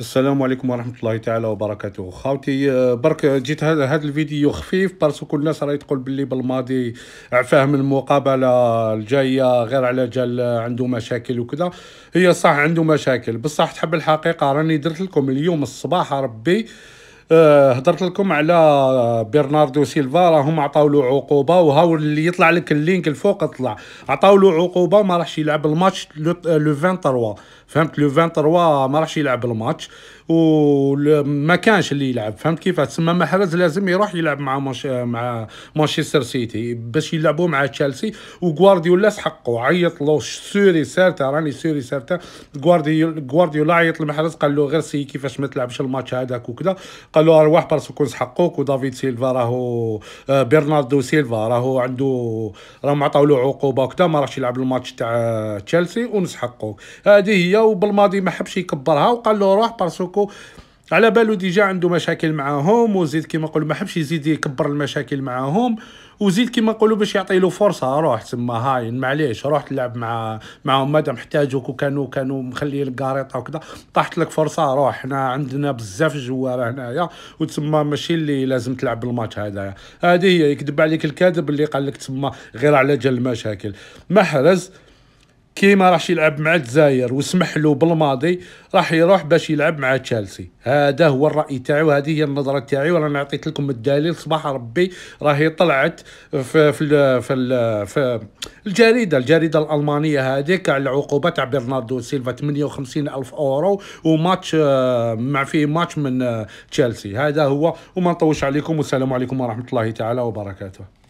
السلام عليكم ورحمه الله تعالى وبركاته خاوتي آه، برك جيت هذا الفيديو خفيف باسكو كل الناس راهي تقول باللي بالماضي عفاه من المقابله الجايه غير على جال عنده مشاكل وكذا هي صح عنده مشاكل بصح تحب الحقيقه راني درت لكم اليوم الصباح ربي هضرت آه، لكم على برناردو سيلفا راهم عطاو له عقوبه وهاو اللي يطلع لك اللينك الفوق طلع عطاو له عقوبه ما راحش يلعب الماتش لو 23 فهمت لو 23 ما راحش يلعب الماتش وما كانش اللي يلعب فهمت كيف تسمى محرز لازم يروح يلعب مع مش... مع مانشستر سيتي باش يلعبوا مع تشيلسي وغوارديولا سحقوا عيط له سوري سارتا راني سوري سارتا غوارديولا عيط لمحرز قال له غير سي كيفاش ما تلعبش الماتش هذاك وكذا قال قال له ارواح كونس حقوق ودافيد سيلفا راهو آه، برناردو سيلفا راهو عنده راهم عطاو له عقوبه وكذا ما راحش يلعب الماتش تاع آه، تشيلسي ونسحقوك هذه هي وبالماضي ما حبش يكبرها وقال له روح بارسكو على بالو ديجا عنده مشاكل معاهم وزيد كيما نقولوا ما حبش يزيد يكبر المشاكل معاهم وزيد كيما نقولوا باش يعطي له فرصه روح تما هاين معليش روح تلعب مع معاهم مادام احتاجوك وكانوا كانوا مخليين الكاريطه وكذا طاحت لك فرصه روح حنا عندنا بزاف جوار هنايا وتما ماشي اللي لازم تلعب الماتش هذايا هذه هي يكذب عليك الكاذب اللي قال لك تما غير على جال المشاكل محرز كي ما راحش يلعب مع الجزائر وسمح له بالماضي راح يروح باش يلعب مع تشيلسي هذا هو الراي تاعو هذه هي النظره تاعي وانا عطيت لكم الدليل صباح ربي راهي طلعت في في في, في الجريده الجريده الالمانيه هذيك على العقوبه تاع برناردو سيلفا 58 الف اورو وماتش مع فيه ماتش من تشيلسي هذا هو وما نطوش عليكم والسلام عليكم ورحمه الله تعالى وبركاته